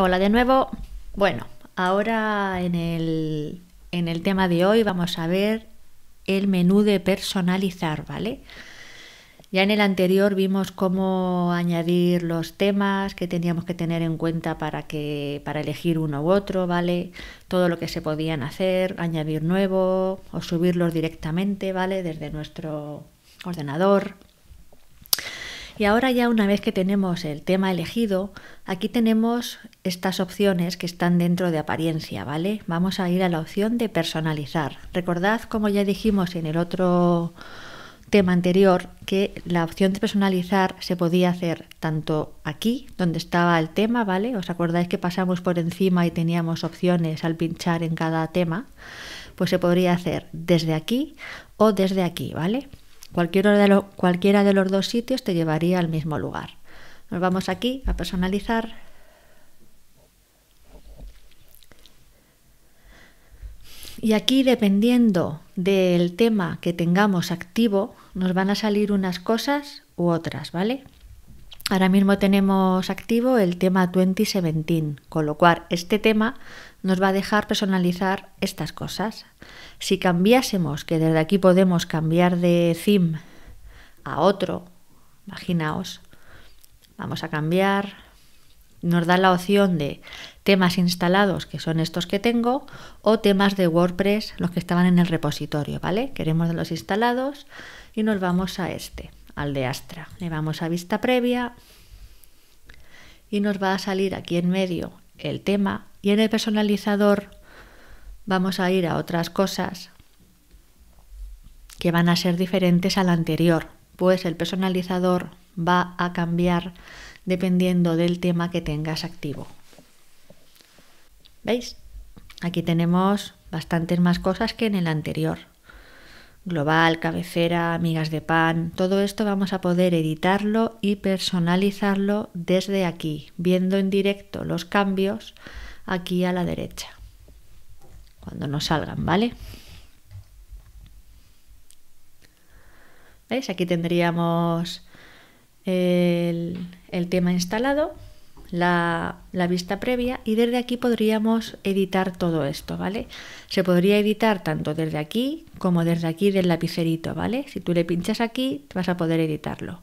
Hola de nuevo. Bueno, ahora en el, tema de hoy vamos a ver el menú de personalizar, ¿vale? Ya en el anterior vimos cómo añadir los temas que teníamos que tener en cuenta para que para elegir uno u otro, ¿vale? Todo lo que se podían hacer, añadir nuevo o subirlos directamente, ¿vale? Desde nuestro ordenador. Y ahora ya una vez que tenemos el tema elegido, aquí tenemos estas opciones que están dentro de apariencia, ¿vale? Vamos a ir a la opción de personalizar. Recordad, como ya dijimos en el otro tema anterior, que la opción de personalizar se podía hacer tanto aquí, donde estaba el tema, ¿vale? ¿Os acordáis que pasamos por encima y teníamos opciones al pinchar en cada tema? Pues se podría hacer desde aquí o desde aquí, ¿vale? Cualquiera de, los dos sitios te llevaría al mismo lugar. Nos vamos aquí a personalizar. Y aquí, dependiendo del tema que tengamos activo, nos van a salir unas cosas u otras, ¿vale? Ahora mismo tenemos activo el tema 2017, con lo cual este tema nos va a dejar personalizar estas cosas. Si cambiásemos, que desde aquí podemos cambiar de theme a otro, imaginaos, vamos a cambiar, nos da la opción de temas instalados, que son estos que tengo, o temas de WordPress, los que estaban en el repositorio, ¿vale? Queremos los instalados y nos vamos a este de Astra. Le vamos a vista previa y nos va a salir aquí en medio el tema y en el personalizador vamos a ir a otras cosas que van a ser diferentes al anterior, pues el personalizador va a cambiar dependiendo del tema que tengas activo. ¿Veis? Aquí tenemos bastantes más cosas que en el anterior global, cabecera, amigas de pan, todo esto vamos a poder editarlo y personalizarlo desde aquí, viendo en directo los cambios aquí a la derecha, cuando nos salgan, ¿vale? ¿Veis? Aquí tendríamos el tema instalado la, vista previa y desde aquí podríamos editar todo esto, ¿vale? Se podría editar tanto desde aquí como desde aquí del lapicerito, ¿vale? Si tú le pinchas aquí vas a poder editarlo.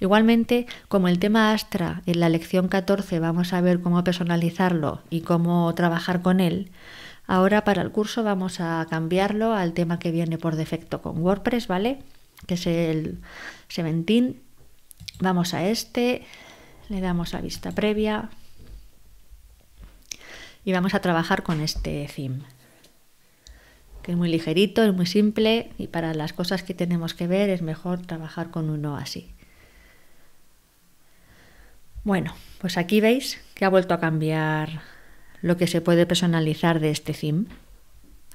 Igualmente, como el tema Astra en la lección 14 vamos a ver cómo personalizarlo y cómo trabajar con él, ahora para el curso vamos a cambiarlo al tema que viene por defecto con WordPress, ¿vale? Que es el Seventeen. Vamos a este, le damos a vista previa y vamos a trabajar con este theme que es muy ligerito, es muy simple y para las cosas que tenemos que ver es mejor trabajar con uno así. Bueno, pues aquí veis que ha vuelto a cambiar lo que se puede personalizar de este theme.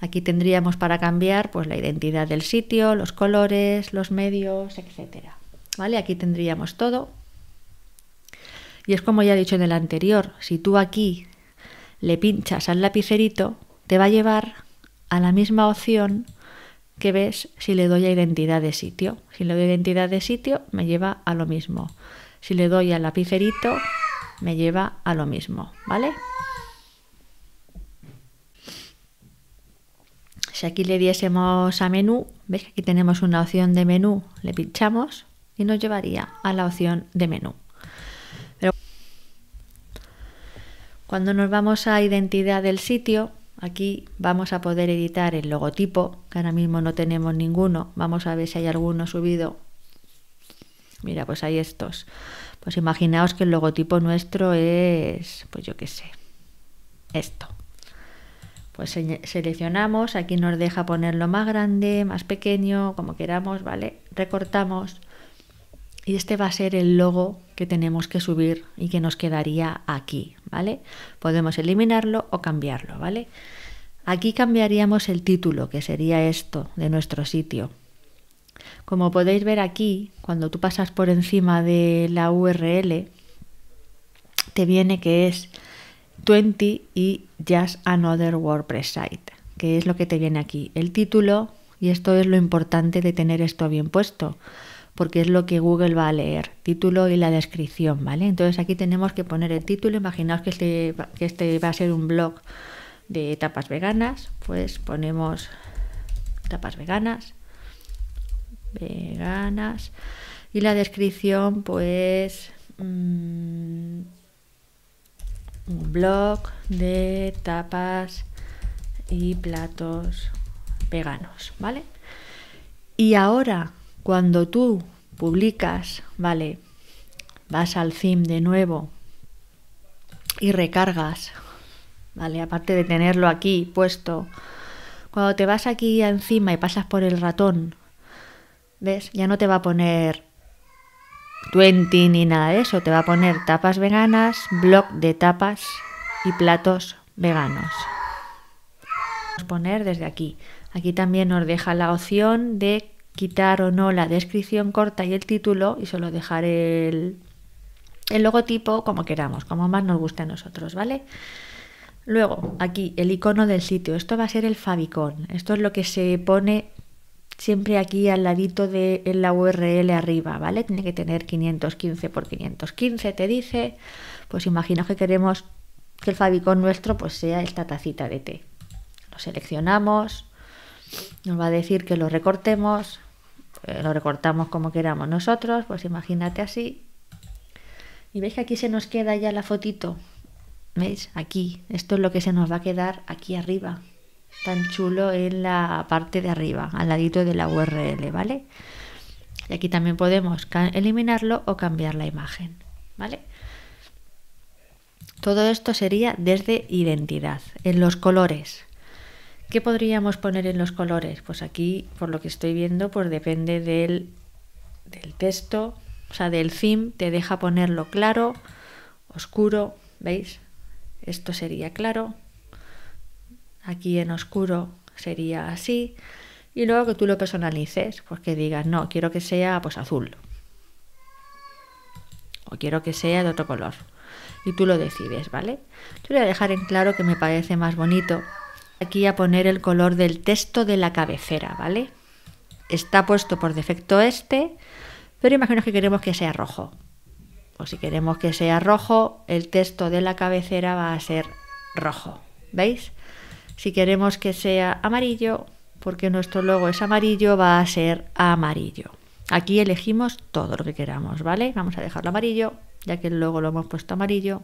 Aquí tendríamos para cambiar pues la identidad del sitio, los colores, los medios, etcétera ¿Vale? Aquí tendríamos todo y es como ya he dicho en el anterior, si tú aquí le pinchas al lapicerito, te va a llevar a la misma opción que ves si le doy a identidad de sitio. Si le doy a identidad de sitio, me lleva a lo mismo. Si le doy al lapicerito, me lleva a lo mismo, ¿vale? Si aquí le diésemos a menú, ves que aquí tenemos una opción de menú, le pinchamos y nos llevaría a la opción de menú. Cuando nos vamos a identidad del sitio, aquí vamos a poder editar el logotipo, que ahora mismo no tenemos ninguno. Vamos a ver si hay alguno subido. Mira, pues hay estos. Pues imaginaos que el logotipo nuestro es, pues yo qué sé, esto. Pues seleccionamos, aquí nos deja ponerlo más grande, más pequeño, como queramos, ¿vale? Recortamos y este va a ser el logo que tenemos que subir y que nos quedaría aquí, ¿vale? Podemos eliminarlo o cambiarlo, ¿vale? Aquí cambiaríamos el título, que sería esto, de nuestro sitio. Como podéis ver aquí, cuando tú pasas por encima de la URL, te viene que es 20 y Just Another WordPress Site, que es lo que te viene aquí, el título, y esto es lo importante de tener esto bien puesto porque es lo que Google va a leer, título y la descripción, ¿vale? Entonces aquí tenemos que poner el título, imaginaos que este, que este va a ser un blog de tapas veganas, pues ponemos tapas veganas, veganas, y la descripción pues mm, un blog de tapas y platos veganos, ¿vale? Y ahora cuando tú publicas, vale, vas al fin de nuevo y recargas, vale, aparte de tenerlo aquí puesto, cuando te vas aquí encima y pasas por el ratón, ¿ves? Ya no te va a poner 20 ni nada de eso, te va a poner tapas veganas, blog de tapas y platos veganos. Vamos a poner desde aquí. Aquí también nos deja la opción de quitar o no la descripción corta y el título y solo dejar el, logotipo como queramos, como más nos guste a nosotros, ¿vale? Luego, aquí el icono del sitio. Esto va a ser el favicon. Esto es lo que se pone siempre aquí al ladito de la URL arriba, ¿vale? Tiene que tener 515 por 515, te dice. Pues imagino que queremos que el favicon nuestro pues sea esta tacita de té. Lo seleccionamos, nos va a decir que lo recortemos, eh, lo recortamos como queramos nosotros, pues imagínate así. Y veis que aquí se nos queda ya la fotito. ¿Veis? Aquí. Esto es lo que se nos va a quedar aquí arriba. Tan chulo en la parte de arriba, al ladito de la URL, ¿vale? Y aquí también podemos eliminarlo o cambiar la imagen, ¿vale? Todo esto sería desde identidad. En los colores, ¿Qué podríamos poner en los colores? Pues aquí, por lo que estoy viendo, pues depende del, texto, o sea, del theme, te deja ponerlo claro, oscuro, ¿veis? Esto sería claro, aquí en oscuro sería así, y luego que tú lo personalices, pues que digas, no, quiero que sea pues azul, o quiero que sea de otro color, y tú lo decides, ¿vale? Yo voy a dejar en claro que me parece más bonito aquí a poner el color del texto de la cabecera, ¿vale? Está puesto por defecto este, pero imagino que queremos que sea rojo. O si queremos que sea rojo, el texto de la cabecera va a ser rojo, ¿veis? Si queremos que sea amarillo, porque nuestro logo es amarillo, va a ser amarillo. Aquí elegimos todo lo que queramos, ¿vale? Vamos a dejarlo amarillo, ya que el logo lo hemos puesto amarillo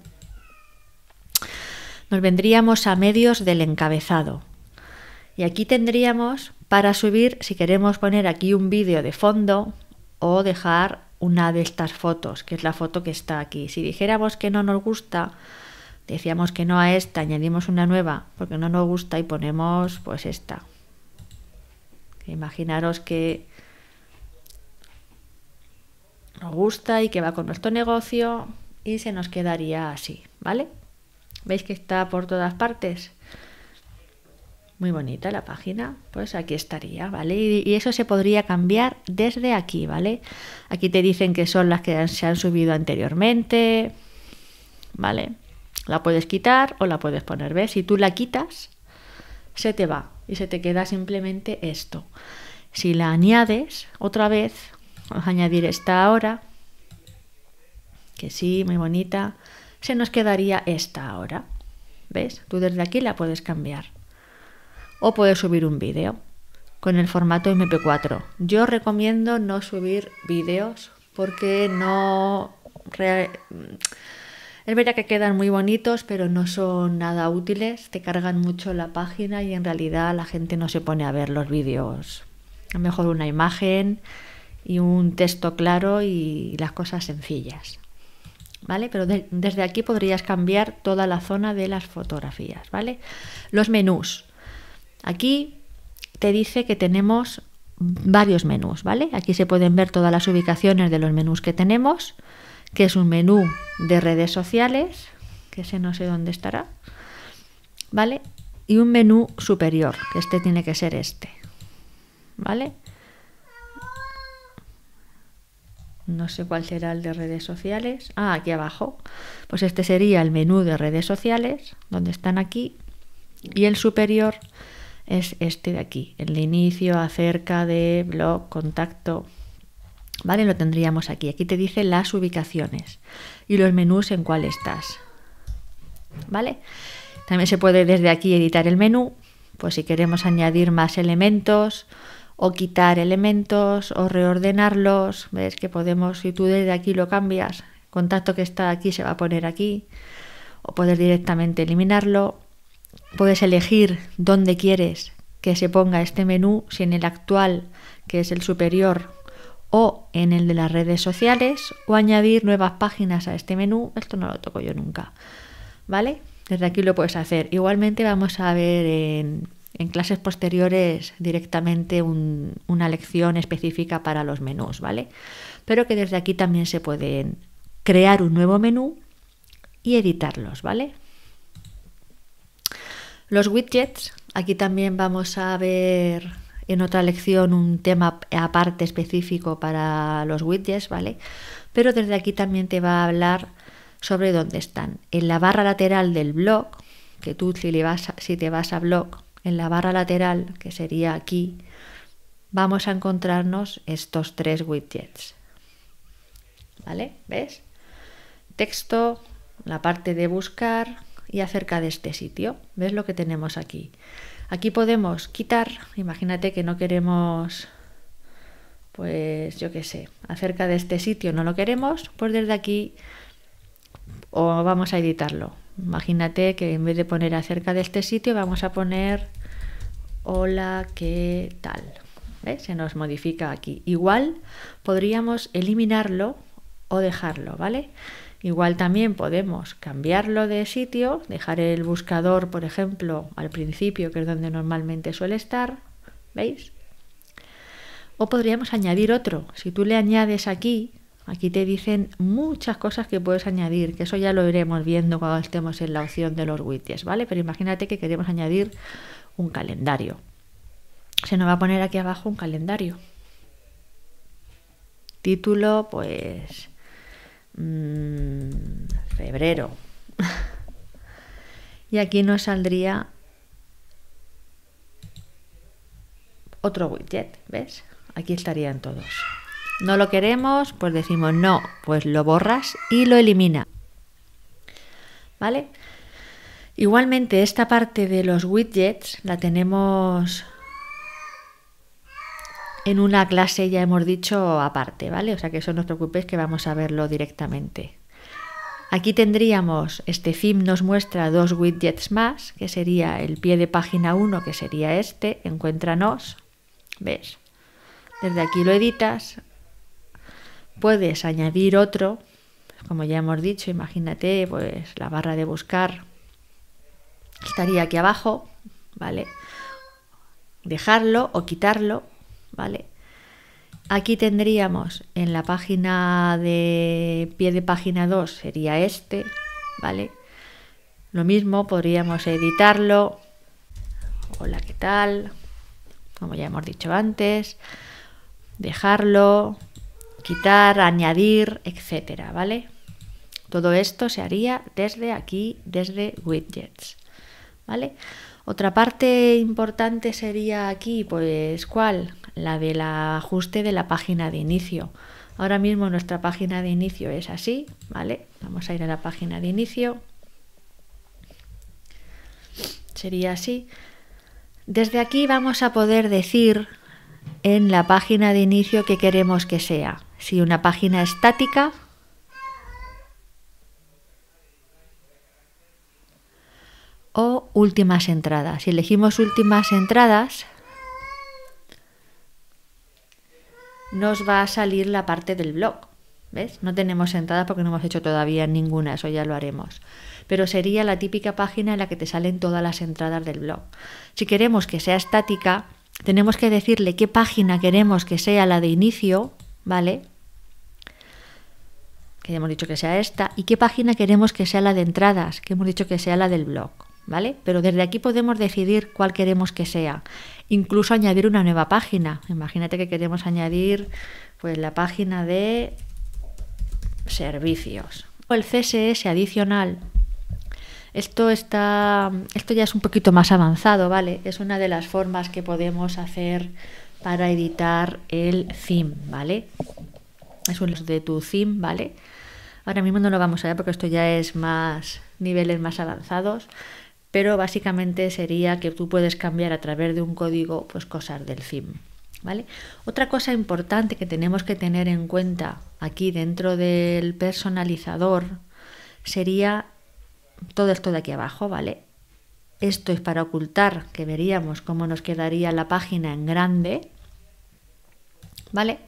nos vendríamos a medios del encabezado. Y aquí tendríamos para subir, si queremos poner aquí un vídeo de fondo o dejar una de estas fotos, que es la foto que está aquí. Si dijéramos que no nos gusta, decíamos que no a esta, añadimos una nueva porque no nos gusta y ponemos pues esta. Imaginaros que nos gusta y que va con nuestro negocio y se nos quedaría así, ¿vale? ¿Veis que está por todas partes? Muy bonita la página. Pues aquí estaría, ¿vale? Y, eso se podría cambiar desde aquí, ¿vale? Aquí te dicen que son las que se han subido anteriormente, ¿vale? La puedes quitar o la puedes poner, ¿ves? Si tú la quitas, se te va y se te queda simplemente esto. Si la añades otra vez, vamos a añadir esta ahora, que sí, muy bonita se nos quedaría esta ahora. ¿Ves? Tú desde aquí la puedes cambiar. O puedes subir un vídeo con el formato MP4. Yo recomiendo no subir vídeos porque no... Mm, es verdad que quedan muy bonitos, pero no son nada útiles, te cargan mucho la página y en realidad la gente no se pone a ver los vídeos. A lo mejor una imagen y un texto claro y las cosas sencillas. ¿vale? Pero desde aquí podrías cambiar toda la zona de las fotografías, ¿vale? Los menús. Aquí te dice que tenemos varios menús, ¿vale? Aquí se pueden ver todas las ubicaciones de los menús que tenemos, que es un menú de redes sociales, que ese no sé dónde estará, ¿vale? Y un menú superior, que este tiene que ser este, ¿vale? no sé cuál será el de redes sociales. Ah, aquí abajo. Pues este sería el menú de redes sociales, donde están aquí. Y el superior es este de aquí, el de inicio, acerca de, blog, contacto. ¿Vale? Lo tendríamos aquí. Aquí te dice las ubicaciones y los menús en cuál estás. ¿Vale? También se puede desde aquí editar el menú, pues si queremos añadir más elementos, o quitar elementos o reordenarlos. Ves que podemos, si tú desde aquí lo cambias, contacto que está aquí se va a poner aquí, o poder directamente eliminarlo. Puedes elegir dónde quieres que se ponga este menú, si en el actual, que es el superior, o en el de las redes sociales, o añadir nuevas páginas a este menú. Esto no lo toco yo nunca, ¿vale? Desde aquí lo puedes hacer. Igualmente vamos a ver en en clases posteriores directamente una lección específica para los menús, ¿vale? Pero que desde aquí también se pueden crear un nuevo menú y editarlos, ¿vale? Los widgets, aquí también vamos a ver en otra lección un tema aparte específico para los widgets, ¿vale? Pero desde aquí también te va a hablar sobre dónde están. En la barra lateral del blog, que tú si te vas a blog en la barra lateral, que sería aquí, vamos a encontrarnos estos tres widgets. ¿Vale? ¿Ves? Texto, la parte de buscar y acerca de este sitio. ¿Ves lo que tenemos aquí? Aquí podemos quitar, imagínate que no queremos, pues yo qué sé, acerca de este sitio no lo queremos, pues desde aquí o vamos a editarlo. Imagínate que en vez de poner acerca de este sitio vamos a poner hola, ¿qué tal? Se nos modifica aquí. Igual podríamos eliminarlo o dejarlo, ¿vale? Igual también podemos cambiarlo de sitio, dejar el buscador, por ejemplo, al principio, que es donde normalmente suele estar, ¿veis? O podríamos añadir otro. Si tú le añades aquí, Aquí te dicen muchas cosas que puedes añadir, que eso ya lo iremos viendo cuando estemos en la opción de los widgets, ¿vale? Pero imagínate que queremos añadir un calendario. Se nos va a poner aquí abajo un calendario. Título, pues... Mm, febrero. y aquí nos saldría otro widget, ¿ves? Aquí estarían todos. No lo queremos, pues decimos no, pues lo borras y lo elimina. ¿Vale? Igualmente, esta parte de los widgets la tenemos en una clase, ya hemos dicho, aparte, ¿vale? O sea que eso no os preocupéis que vamos a verlo directamente. Aquí tendríamos, este theme nos muestra dos widgets más, que sería el pie de página 1, que sería este, encuéntranos, ¿ves? Desde aquí lo editas, Puedes añadir otro, pues como ya hemos dicho, imagínate, pues la barra de buscar estaría aquí abajo, ¿vale? Dejarlo o quitarlo, ¿vale? Aquí tendríamos en la página de pie de página 2 sería este, ¿vale? Lo mismo, podríamos editarlo. Hola, ¿qué tal? Como ya hemos dicho antes. Dejarlo, quitar, añadir, etcétera, ¿vale? Todo esto se haría desde aquí, desde widgets, ¿vale? Otra parte importante sería aquí, pues, ¿cuál? La del ajuste de la página de inicio. Ahora mismo nuestra página de inicio es así, ¿vale? Vamos a ir a la página de inicio. Sería así. Desde aquí vamos a poder decir en la página de inicio que queremos que sea. Si una página estática, o últimas entradas. Si elegimos últimas entradas, nos va a salir la parte del blog. ¿Ves? No tenemos entradas porque no hemos hecho todavía ninguna, eso ya lo haremos. Pero sería la típica página en la que te salen todas las entradas del blog. Si queremos que sea estática, tenemos que decirle qué página queremos que sea la de inicio, ¿vale? Que hemos dicho que sea esta, y qué página queremos que sea la de entradas, que hemos dicho que sea la del blog, ¿vale? Pero desde aquí podemos decidir cuál queremos que sea, incluso añadir una nueva página. Imagínate que queremos añadir pues la página de servicios o el CSS adicional esto, está, esto ya es un poquito más avanzado, ¿vale? Es una de las formas que podemos hacer para editar el theme, ¿vale? Es uno de tu theme, ¿vale? Ahora mismo no lo vamos a ver porque esto ya es más niveles más avanzados, pero básicamente sería que tú puedes cambiar a través de un código pues cosas del theme, ¿vale? Otra cosa importante que tenemos que tener en cuenta aquí dentro del personalizador sería todo esto de aquí abajo, ¿vale? Esto es para ocultar, que veríamos cómo nos quedaría la página en grande, ¿vale?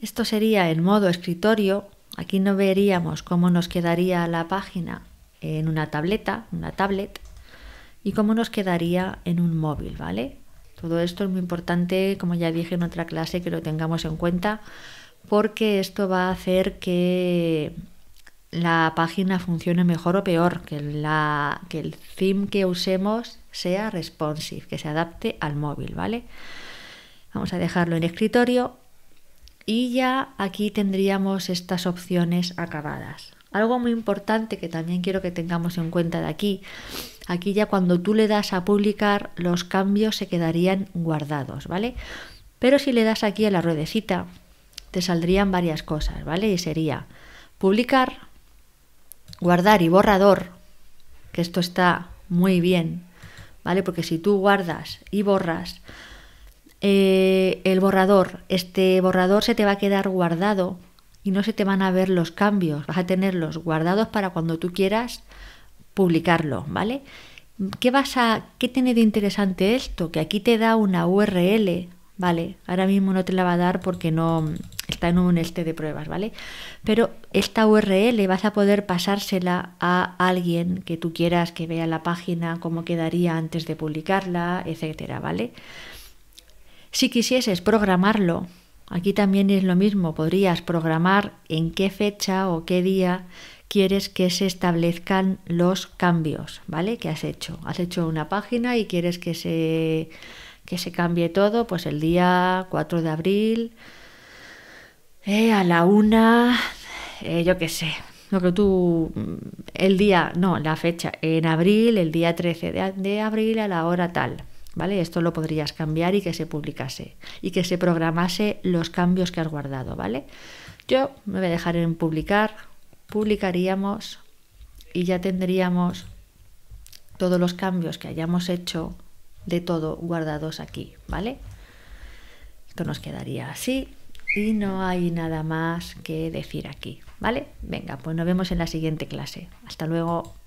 Esto sería en modo escritorio, aquí no veríamos cómo nos quedaría la página en una tableta, una tablet, y cómo nos quedaría en un móvil, ¿vale? Todo esto es muy importante, como ya dije en otra clase, que lo tengamos en cuenta, porque esto va a hacer que la página funcione mejor o peor, que, que el theme que usemos sea responsive, que se adapte al móvil, ¿vale? Vamos a dejarlo en escritorio y ya aquí tendríamos estas opciones acabadas. Algo muy importante que también quiero que tengamos en cuenta de aquí, aquí ya cuando tú le das a publicar los cambios se quedarían guardados, ¿vale? Pero si le das aquí a la ruedecita te saldrían varias cosas, ¿vale? Y sería publicar, guardar y borrador, que esto está muy bien, ¿vale? Porque si tú guardas y borras eh, el borrador, este borrador se te va a quedar guardado y no se te van a ver los cambios, vas a tenerlos guardados para cuando tú quieras publicarlo, ¿vale? ¿Qué vas a qué tiene de interesante esto? Que aquí te da una URL vale, ahora mismo no te la va a dar porque no está en un este de pruebas, ¿vale? Pero esta URL vas a poder pasársela a alguien que tú quieras que vea la página, cómo quedaría antes de publicarla, etcétera, ¿vale? Si quisieses programarlo, aquí también es lo mismo, podrías programar en qué fecha o qué día quieres que se establezcan los cambios, ¿vale? Que has hecho. Has hecho una página y quieres que se que se cambie todo, pues el día 4 de abril, eh, a la una, eh, yo qué sé, lo que tú, mm, el día, no, la fecha, en abril, el día 13 de, de abril a la hora tal. ¿vale? Esto lo podrías cambiar y que se publicase y que se programase los cambios que has guardado, ¿vale? Yo me voy a dejar en publicar, publicaríamos y ya tendríamos todos los cambios que hayamos hecho de todo guardados aquí, ¿vale? Esto nos quedaría así y no hay nada más que decir aquí, ¿vale? Venga, pues nos vemos en la siguiente clase. Hasta luego.